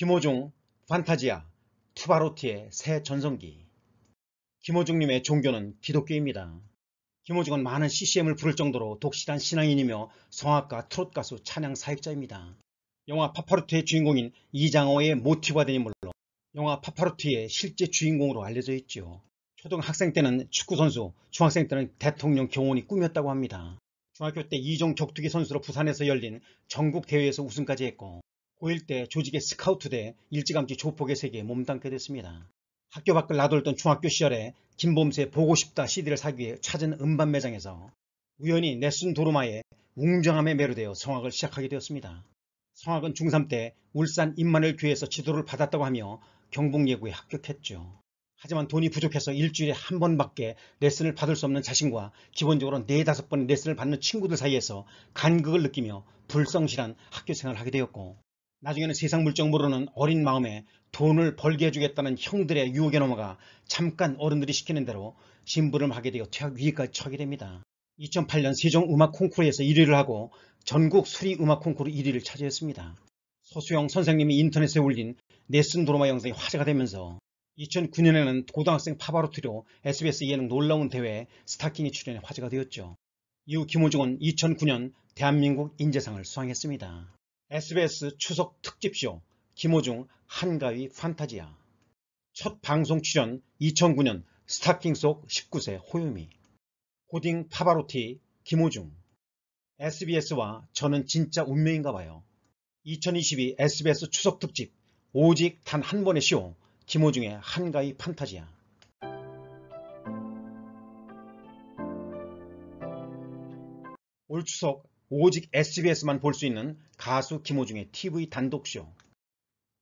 김호중 판타지아 투바로티의 새 전성기 김호중님의 종교는 기독교입니다. 김호중은 많은 CCM을 부를 정도로 독실한 신앙인이며 성악가, 트롯 가수, 찬양 사역자입니다. 영화 파파로트의 주인공인 이장호의 모티브가 된 인물로 영화 파파로트의 실제 주인공으로 알려져 있죠. 초등학생 때는 축구선수, 중학생 때는 대통령 경호원이 꿈이었다고 합니다. 중학교 때 이종 격투기 선수로 부산에서 열린 전국 대회에서 우승까지 했고 고1 때 조직의 스카우트돼 일찌감치 조폭의 세계에 몸담게 됐습니다. 학교 밖을 나돌던 중학교 시절에 김범수의 보고 싶다 CD를 사기 위해 찾은 음반 매장에서 우연히 넷슨 도르마의 웅장함에 매료되어 성악을 시작하게 되었습니다. 성악은 중3 때 울산 임만을 교회에서 지도를 받았다고 하며 경북예고에 합격했죠. 하지만 돈이 부족해서 일주일에 한 번밖에 레슨을 받을 수 없는 자신과 기본적으로 네다섯 번 레슨을 받는 친구들 사이에서 간극을 느끼며 불성실한 학교 생활을 하게 되었고 나중에는 세상 물정 모르는 어린 마음에 돈을 벌게 해주겠다는 형들의 유혹에 넘어가 잠깐 어른들이 시키는 대로 신부름 하게 되어 퇴학 위기까지 처하게 됩니다. 2008년 세종음악 콩쿠르에서 1위를 하고 전국 수리음악 콩쿠르 1위를 차지했습니다. 서수영 선생님이 인터넷에 올린 네슨 도로마 영상이 화제가 되면서 2009년에는 고등학생 파바로트로 SBS 예능 놀라운 대회 스타킹이 출연해 화제가 되었죠. 이후 김호중은 2009년 대한민국 인재상을 수상했습니다. SBS 추석 특집쇼 김호중 한가위 판타지야첫 방송 출연 2009년 스타킹 속 19세 호유미 고딩 파바로티 김호중 SBS와 저는 진짜 운명인가 봐요 2022 SBS 추석 특집 오직 단 한 번의 쇼 김호중의 한가위 판타지야올 추석 오직 SBS만 볼 수 있는 가수 김호중의 TV 단독쇼.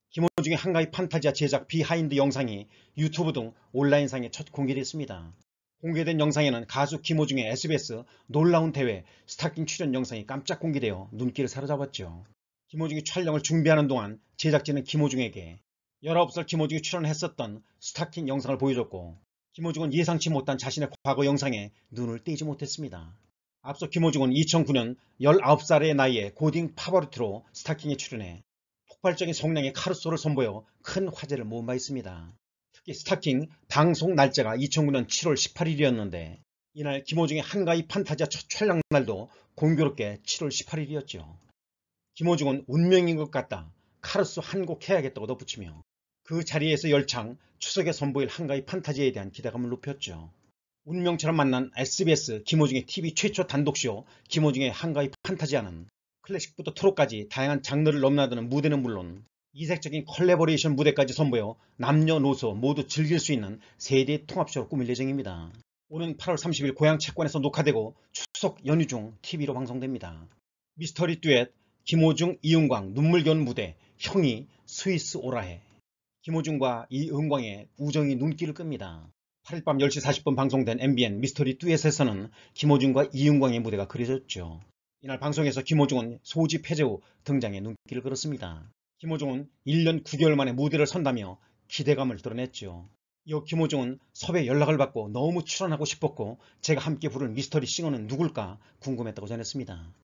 김호중의 한가위 판타지아 제작 비하인드 영상이 유튜브 등 온라인상에 첫 공개됐습니다. 공개된 영상에는 가수 김호중의 SBS 놀라운 대회 스타킹 출연 영상이 깜짝 공개되어 눈길을 사로잡았죠. 김호중이 촬영을 준비하는 동안 제작진은 김호중에게 19살 김호중이 출연했었던 스타킹 영상을 보여줬고 김호중은 예상치 못한 자신의 과거 영상에 눈을 떼지 못했습니다. 앞서 김호중은 2009년 19살의 나이에 고딩 파버르트로 스타킹에 출연해 폭발적인 성량의 카르소를 선보여 큰 화제를 모은 바 있습니다. 특히 스타킹 방송 날짜가 2009년 7월 18일이었는데 이날 김호중의 한가위 판타지아 첫 촬영 날도 공교롭게 7월 18일이었죠. 김호중은 운명인 것 같다. 카르소 한 곡 해야겠다고 덧붙이며 그 자리에서 열창 추석에 선보일 한가위 판타지에 대한 기대감을 높였죠. 운명처럼 만난 SBS 김호중의 TV 최초 단독쇼 김호중의 한가위 판타지하는 클래식부터 트로까지 다양한 장르를 넘나드는 무대는 물론 이색적인 컬래버레이션 무대까지 선보여 남녀노소 모두 즐길 수 있는 세대 통합쇼로 꾸밀 예정입니다. 오는 8월 30일 고향 채권에서 녹화되고 추석 연휴 중 TV로 방송됩니다. 미스터리 듀엣 김호중, 이은광 눈물겨운 무대 형이 스위스 오라해 김호중과 이은광의 우정이 눈길을 끕니다. 8일 밤 10시 40분 방송된 MBN 미스터리 듀엣에서는 김호중과 이윤광의 무대가 그려졌죠. 이날 방송에서 김호중은 소지 폐제 후 등장에 눈길을 끌었습니다. 김호중은 1년 9개월 만에 무대를 선다며 기대감을 드러냈죠. 이어 김호중은 섭외 연락을 받고 너무 출연하고 싶었고 제가 함께 부른 미스터리 싱어는 누굴까 궁금했다고 전했습니다.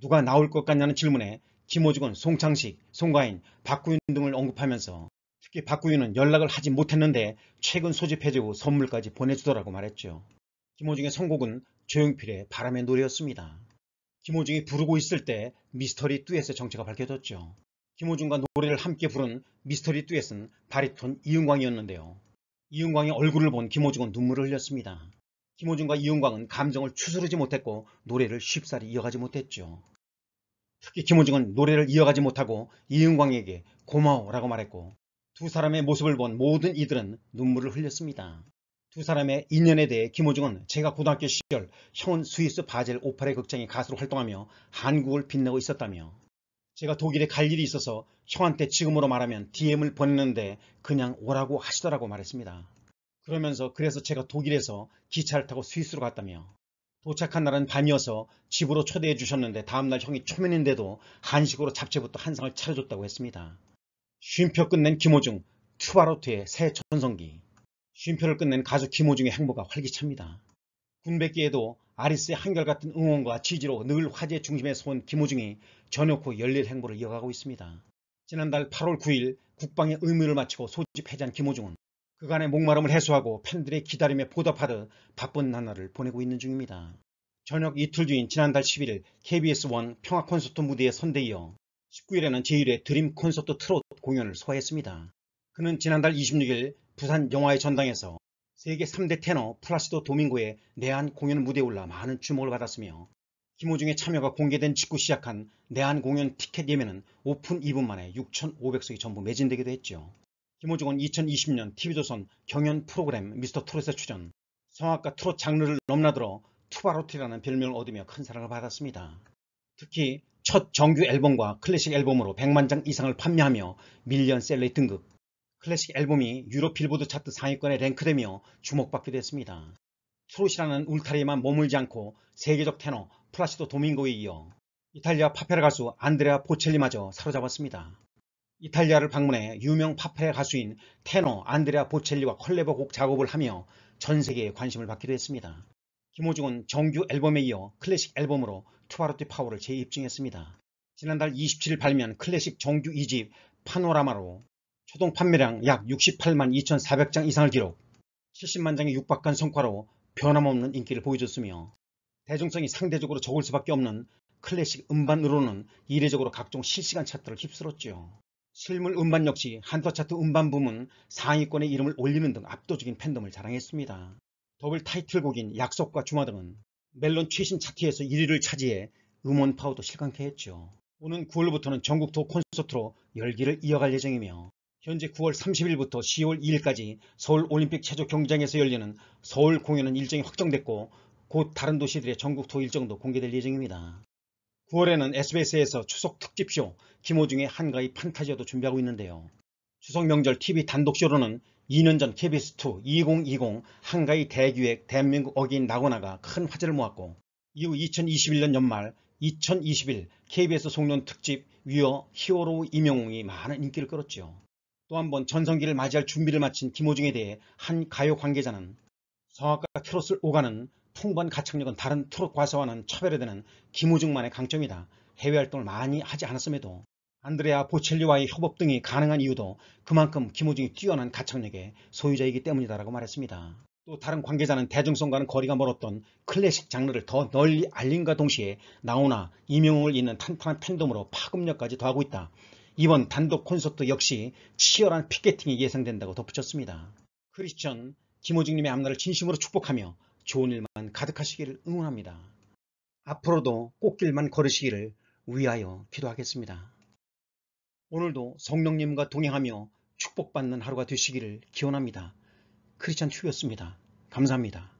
누가 나올 것 같냐는 질문에 김호중은 송창식, 송가인, 박구윤 등을 언급하면서 특히 박구윤은 연락을 하지 못했는데 최근 소집해주고 선물까지 보내주더라고 말했죠. 김호중의 선곡은 조용필의 바람의 노래였습니다. 김호중이 부르고 있을 때 미스터리 듀엣의 정체가 밝혀졌죠. 김호중과 노래를 함께 부른 미스터리 듀엣은 바리톤 이은광이었는데요. 이은광의 얼굴을 본 김호중은 눈물을 흘렸습니다. 김호중과 이은광은 감정을 추스르지 못했고 노래를 쉽사리 이어가지 못했죠. 특히 김호중은 노래를 이어가지 못하고 이은광에게 고마워라고 말했고 두 사람의 모습을 본 모든 이들은 눈물을 흘렸습니다. 두 사람의 인연에 대해 김호중은 제가 고등학교 시절 형은 스위스 바젤 오페라 극장의 가수로 활동하며 한국을 빛내고 있었다며 제가 독일에 갈 일이 있어서 형한테 지금으로 말하면 DM을 보냈는데 그냥 오라고 하시더라고 말했습니다. 그러면서 그래서 제가 독일에서 기차를 타고 스위스로 갔다며 도착한 날은 밤이어서 집으로 초대해 주셨는데 다음날 형이 초면인데도 한식으로 잡채부터 한 상을 차려줬다고 했습니다. 쉼표 끝낸 김호중 투바로트의새 전성기 쉼표를 끝낸 가수 김호중의 행보가 활기찹니다. 군백기에도 아리스의 한결같은 응원과 지지로 늘 화제 의 중심에 서온 김호중이 전역후 열릴 행보를 이어가고 있습니다. 지난달 8월 9일 국방의 의무를 마치고 소집 해제한 김호중은 그간의 목마름을 해소하고 팬들의 기다림에 보답하듯 바쁜 나날을 보내고 있는 중입니다. 저녁 이틀 뒤인 지난달 11일 KBS1 평화콘서트 무대에 선대이어 19일에는 제1회 드림 콘서트 트롯 공연을 소화했습니다. 그는 지난달 26일 부산 영화의 전당에서 세계 3대 테너 플라시도 도밍고의 내한 공연 무대에 올라 많은 주목을 받았으며 김호중의 참여가 공개된 직후 시작한 내한 공연 티켓 예매는 오픈 2분 만에 6,500석이 전부 매진되기도 했죠. 김호중은 2020년 TV조선 경연 프로그램 미스터 트롯에 출연, 성악과 트롯 장르를 넘나들어 투바로티라는 별명을 얻으며 큰 사랑을 받았습니다. 특히 첫 정규 앨범과 클래식 앨범으로 100만 장 이상을 판매하며 밀리언셀러 의 등급 클래식 앨범이 유럽 빌보드 차트 상위권에 랭크되며 주목받기도했습니다 트롯이라는 울타리에만 머물지 않고 세계적 테너 플라시도 도밍고에 이어 이탈리아 파페라 가수 안드레아 보첼리마저 사로잡았습니다. 이탈리아를 방문해 유명 파페라 가수인 테너 안드레아 보첼리와 컬래버 곡 작업을 하며 전세계에 관심을 받기도 했습니다. 김호중은 정규 앨범에 이어 클래식 앨범으로 투아르트 파워를 재입증했습니다. 지난달 27일 발매한 클래식 정규 2집 파노라마로 초동 판매량 약 68만 2,400장 이상을 기록 70만 장에 육박한 성과로 변함없는 인기를 보여줬으며 대중성이 상대적으로 적을 수밖에 없는 클래식 음반으로는 이례적으로 각종 실시간 차트를 휩쓸었지요. 실물 음반 역시 한터 차트 음반 부문 상위권의 이름을 올리는 등 압도적인 팬덤을 자랑했습니다. 더블 타이틀곡인 약속과 주마등은 멜론 최신 차트에서 1위를 차지해 음원 파워도 실감케 했죠. 오는 9월부터는 전국 토 콘서트로 열기를 이어갈 예정이며 현재 9월 30일부터 10월 2일까지 서울 올림픽 체조 경기장에서 열리는 서울 공연은 일정이 확정됐고 곧 다른 도시들의 전국 토 일정도 공개될 예정입니다. 9월에는 SBS에서 추석 특집쇼 김호중의 한가위 판타지어도 준비하고 있는데요. 추석 명절 TV 단독쇼로는 2년 전 KBS2 2020 한가위 대기획 대한민국 어긴 나고나가 큰 화제를 모았고 이후 2021년 연말 2021 KBS 송년 특집 위어 히어로 임영웅이 많은 인기를 끌었지요. 또한 번 전성기를 맞이할 준비를 마친 김호중에 대해 한 가요 관계자는 성악가 트롯을 오가는 풍부한 가창력은 다른 트롯 과사와는 차별화되는 김호중만의 강점이다. 해외 활동을 많이 하지 않았음에도 안드레아 보첼리와의 협업 등이 가능한 이유도 그만큼 김호중이 뛰어난 가창력의 소유자이기 때문이다라고 말했습니다. 또 다른 관계자는 대중성과는 거리가 멀었던 클래식 장르를 더 널리 알림과 동시에 나오나 이명웅을 잇는 탄탄한 팬덤으로 파급력까지 더하고 있다. 이번 단독 콘서트 역시 치열한 피켓팅이 예상된다고 덧붙였습니다. 크리스천, 김호중님의 앞날을 진심으로 축복하며 좋은 일만 가득하시기를 응원합니다. 앞으로도 꽃길만 걸으시기를 위하여 기도하겠습니다. 오늘도 성령님과 동행하며 축복받는 하루가 되시기를 기원합니다. 크리스찬 튜였습니다. 감사합니다.